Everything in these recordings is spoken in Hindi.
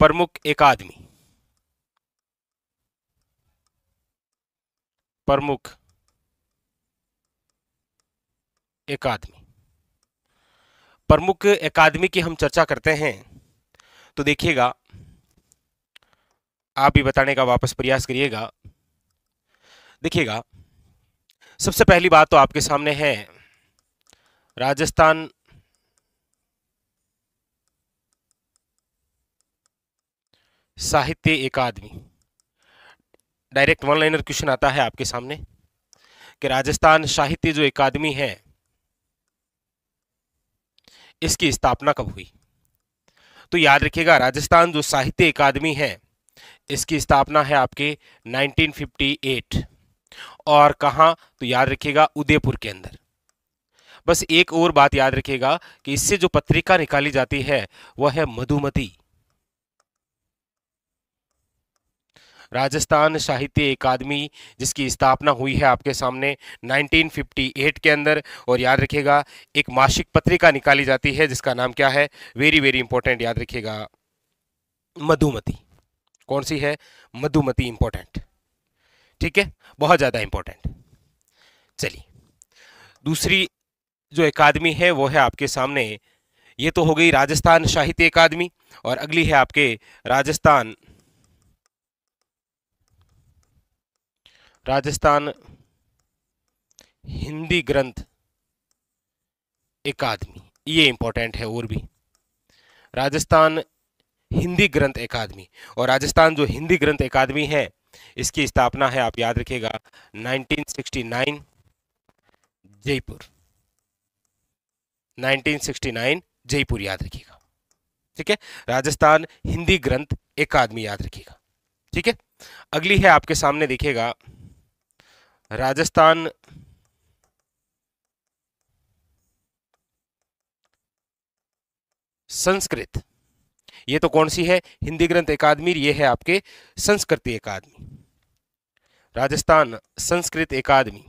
प्रमुख एक आदमी प्रमुख एक आदमी प्रमुख एकादमी की हम चर्चा करते हैं तो देखिएगा आप भी बताने का वापस प्रयास करिएगा देखिएगा सबसे पहली बात तो आपके सामने है Rajasthan Sahitya Akademi direct one liner question आता है आपके सामने कि राजस्थान साहित्य जो अकादमी है इसकी स्थापना कब हुई तो याद रखिएगा राजस्थान जो साहित्य अकादमी है इसकी स्थापना है आपके 1958 और कहाँ तो याद रखिएगा उदयपुर के अंदर बस एक और बात याद रखिएगा कि इससे जो पत्रिका निकाली जाती है वह है मधुमती राजस्थान साहित्य अकादमी जिसकी स्थापना हुई है आपके सामने 1958 के अंदर और याद रखिएगा एक मासिक पत्रिका निकाली जाती है जिसका नाम क्या है वेरी वेरी इंपॉर्टेंट याद रखिएगा मधुमती कौन सी है मधुमती इंपॉर्टेंट ठीक है बहुत ज़्यादा इंपॉर्टेंट चलिए दूसरी जो अकादमी है वो है आपके सामने ये तो हो गई राजस्थान साहित्य अकादमी और अगली है आपके राजस्थान राजस्थान हिंदी ग्रंथ एकादमी ये इंपॉर्टेंट है और भी राजस्थान हिंदी ग्रंथ एकादमी और राजस्थान जो हिंदी ग्रंथ एकादमी है इसकी स्थापना है आप याद रखिएगा 1969 जयपुर 1969 जयपुर याद रखिएगा ठीक है राजस्थान हिंदी ग्रंथ एकादमी याद रखिएगा ठीक है अगली है आपके सामने देखिएगा राजस्थान संस्कृत ये तो कौन सी है हिंदी ग्रंथ अकादमी ये है आपके संस्कृति अकादमी राजस्थान संस्कृत अकादमी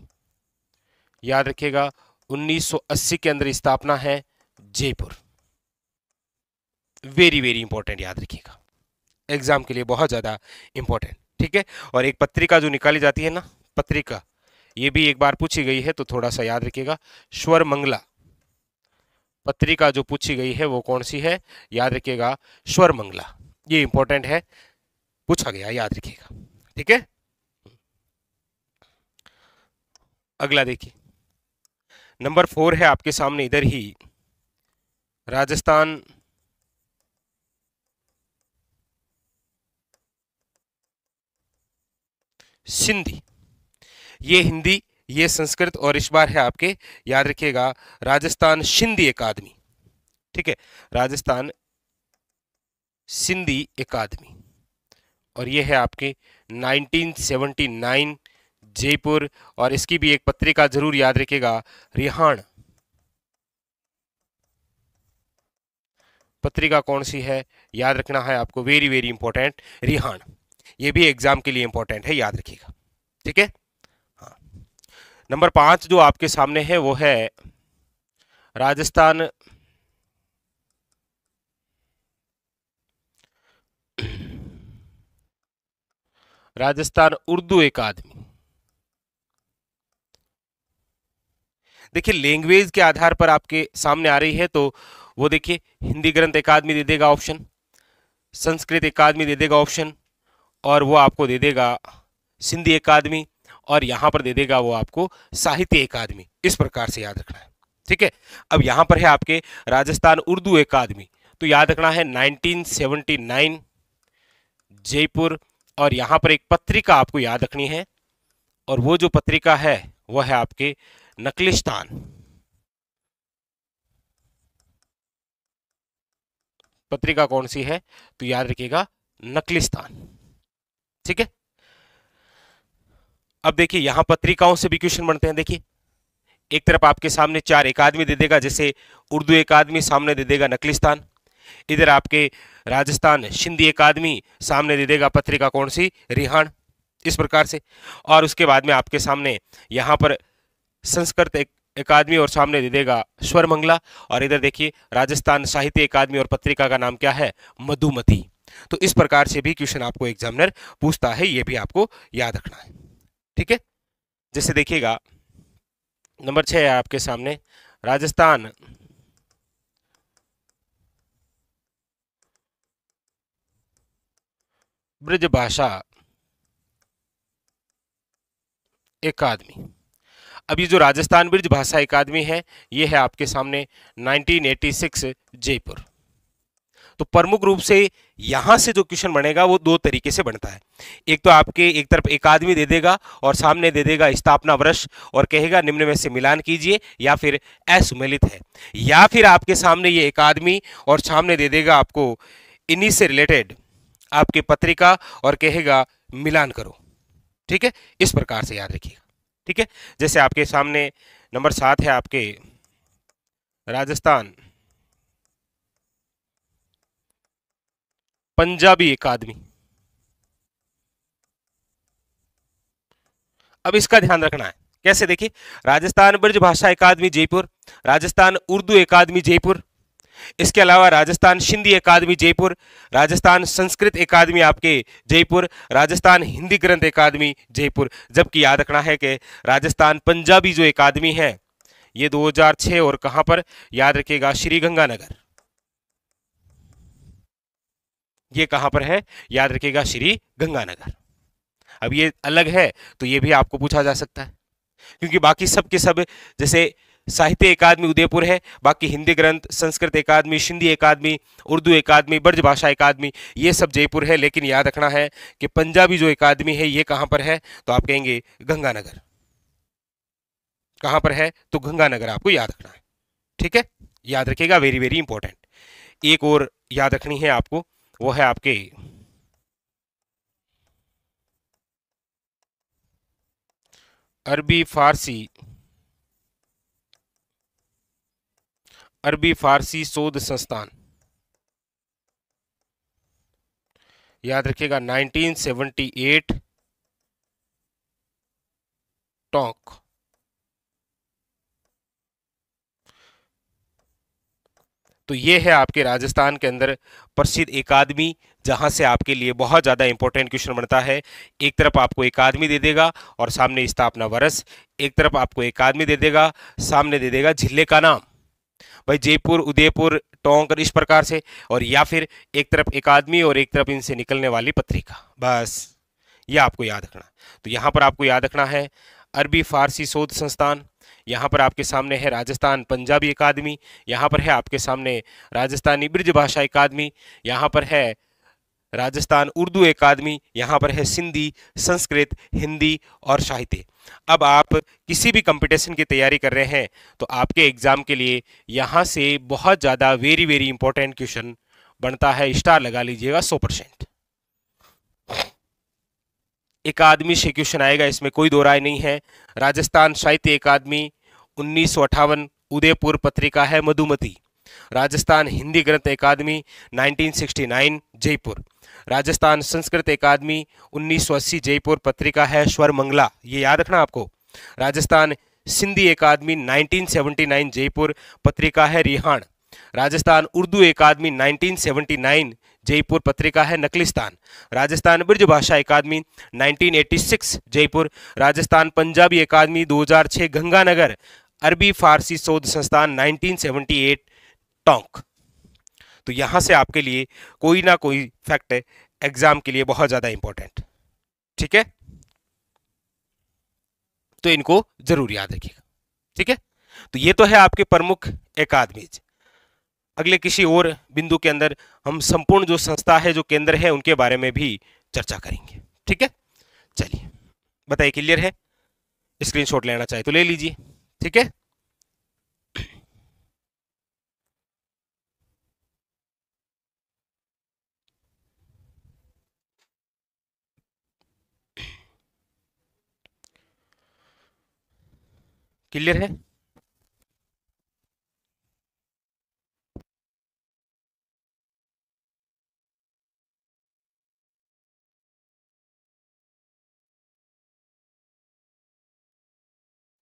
याद रखिएगा 1980 के अंदर स्थापना है जयपुर वेरी वेरी इंपॉर्टेंट याद रखिएगा एग्जाम के लिए बहुत ज़्यादा इंपॉर्टेंट ठीक है और एक पत्रिका जो निकाली जाती है ना पत्रिका ये भी एक बार पूछी गई है तो थोड़ा सा याद रखिएगा स्वर मंगला पत्रिका जो पूछी गई है वो कौन सी है याद रखिएगा स्वर मंगला ये इंपॉर्टेंट है पूछा गया याद रखिएगा ठीक है अगला देखिए नंबर फोर है आपके सामने इधर ही राजस्थान सिंधी ये हिंदी ये संस्कृत और इस बार है आपके याद रखिएगा राजस्थान सिंधी अकादमी ठीक है राजस्थान सिंधी अकादमी और ये है आपके 1979 जयपुर और इसकी भी एक पत्रिका जरूर याद रखिएगा रिहान पत्रिका कौन सी है याद रखना है आपको वेरी वेरी इंपॉर्टेंट रिहान ये भी एग्जाम के लिए इंपॉर्टेंट है याद रखिएगा ठीक है नंबर पाँच जो आपके सामने है वो है राजस्थान राजस्थान उर्दू अकादमी देखिए लैंग्वेज के आधार पर आपके सामने आ रही है तो वो देखिए हिंदी ग्रंथ अकादमी दे देगा ऑप्शन संस्कृत अकादमी दे देगा ऑप्शन और वो आपको दे देगा सिंधी अकादमी और यहां पर दे देगा वो आपको साहित्य अकादमी इस प्रकार से याद रखना है ठीक है अब यहां पर है आपके राजस्थान उर्दू अकादमी तो याद रखना है 1979 जयपुर और यहां पर एक पत्रिका आपको याद रखनी है और वो जो पत्रिका है वह है आपके नकलिस्तान पत्रिका कौन सी है तो याद रखिएगा नकलिस्तान ठीक है अब देखिए यहाँ पत्रिकाओं से भी क्वेश्चन बनते हैं देखिए एक तरफ आपके सामने चार एक आदमी दे देगा जैसे उर्दू एक आदमी सामने दे देगा नकलिस्तान इधर आपके राजस्थान सिंधी एक आदमी सामने दे देगा पत्रिका कौन सी रिहान इस प्रकार से और उसके बाद में आपके सामने यहाँ पर संस्कृत एक अकादमी और सामने दे देगा स्वर मंगला और इधर देखिए राजस्थान साहित्य अकादमी और पत्रिका का नाम क्या है मधुमती तो इस प्रकार से भी क्वेश्चन आपको एग्जामिनर पूछता है ये भी आपको याद रखना है ठीक है जैसे देखिएगा नंबर छह है आपके सामने राजस्थान ब्रज भाषा एकादमी आदमी अभी जो राजस्थान ब्रज भाषा आदमी है ये है आपके सामने 1986 जयपुर तो प्रमुख रूप से यहाँ से जो क्वेश्चन बनेगा वो दो तरीके से बनता है एक तो आपके एक तरफ एक आदमी दे देगा और सामने दे देगा स्थापना वर्ष और कहेगा निम्न में से मिलान कीजिए या फिर असुमिलित है या फिर आपके सामने ये एक आदमी और सामने दे देगा आपको इन्हीं से रिलेटेड आपके पत्रिका और कहेगा मिलान करो ठीक है इस प्रकार से याद रखिएगा ठीक है जैसे आपके सामने नंबर सात है आपके राजस्थान पंजाबी एक आदमी अब इसका ध्यान रखना है कैसे देखिए राजस्थान ब्रज भाषा अकादमी जयपुर राजस्थान उर्दू अकादमी जयपुर इसके अलावा राजस्थान सिंधी अकादमी जयपुर राजस्थान संस्कृत अकादमी आपके जयपुर राजस्थान हिंदी ग्रंथ अकादमी जयपुर जबकि याद रखना है कि राजस्थान पंजाबी जो अकादमी है ये 2006 और कहां पर याद रखिएगा श्रीगंगानगर ये कहाँ पर है याद रखिएगा श्री गंगानगर अब ये अलग है तो ये भी आपको पूछा जा सकता है क्योंकि बाकी सब के सब जैसे साहित्य अकादमी उदयपुर है बाकी हिंदी ग्रंथ संस्कृत अकादमी सिंधी अकादमी उर्दू अकादमी ब्रज भाषा अकादमी ये सब जयपुर है लेकिन याद रखना है कि पंजाबी जो अकादमी है ये कहाँ पर है तो आप कहेंगे गंगानगर कहाँ पर है तो गंगानगर आपको याद रखना है ठीक है याद रखिएगा वेरी वेरी इंपॉर्टेंट एक और याद रखनी है आपको वो है आपके अरबी फारसी अरबी फारसी शोध संस्थान याद रखिएगा 1978 टोंक तो ये है आपके राजस्थान के अंदर प्रसिद्ध एकादमी जहाँ से आपके लिए बहुत ज़्यादा इंपॉर्टेंट क्वेश्चन बनता है एक तरफ आपको एक आदमी दे देगा और सामने स्थापना वर्ष एक तरफ आपको एक आदमी दे देगा सामने दे देगा जिले का नाम भाई जयपुर उदयपुर टोंक इस प्रकार से और या फिर एक तरफ एक आदमी और एक तरफ इनसे निकलने वाली पत्रिका बस ये आपको याद रखना तो यहाँ पर आपको याद रखना है अरबी फारसी शोध संस्थान यहाँ पर आपके सामने है राजस्थान पंजाबी अकादमी यहाँ पर है आपके सामने राजस्थानी ब्रज भाषा अकादमी यहाँ पर है राजस्थान उर्दू अकादमी यहाँ पर है सिंधी संस्कृत हिंदी और साहित्य अब आप किसी भी कंपटीशन की तैयारी कर रहे हैं तो आपके एग्ज़ाम के लिए यहाँ से बहुत ज़्यादा वेरी वेरी इंपॉर्टेंट क्वेश्चन बनता है स्टार लगा लीजिएगा सौ परसेंट आदमी से क्वेश्चन आएगा इसमें कोई दो राय नहीं है राजस्थान साहित्य अकादमी उन्नीस उदयपुर पत्रिका है मधुमती राजस्थान हिंदी ग्रंथ अकादमी 1969 जयपुर राजस्थान संस्कृत अकादमी उन्नीस जयपुर पत्रिका है स्वर मंगला ये याद रखना आपको राजस्थान सिंधी अकादमी 1979 जयपुर पत्रिका है रिहान राजस्थान उर्दू अकादमी 1979 जयपुर पत्रिका है नकलिस्तान राजस्थान ब्रज भाषा अकादमी 1986 जयपुर राजस्थान पंजाबी अकादमी 2006 गंगानगर अरबी फारसी शोध संस्थान 1978 टोंक तो यहां से आपके लिए कोई ना कोई फैक्ट एग्जाम के लिए बहुत ज़्यादा इंपॉर्टेंट ठीक है तो इनको जरूर याद रखिएगा ठीक है तो ये तो है आपके प्रमुख एकादमीज अगले किसी और बिंदु के अंदर हम संपूर्ण जो संस्था है जो केंद्र है उनके बारे में भी चर्चा करेंगे ठीक है चलिए बताइए क्लियर है स्क्रीनशॉट लेना चाहे तो ले लीजिए ठीक है क्लियर है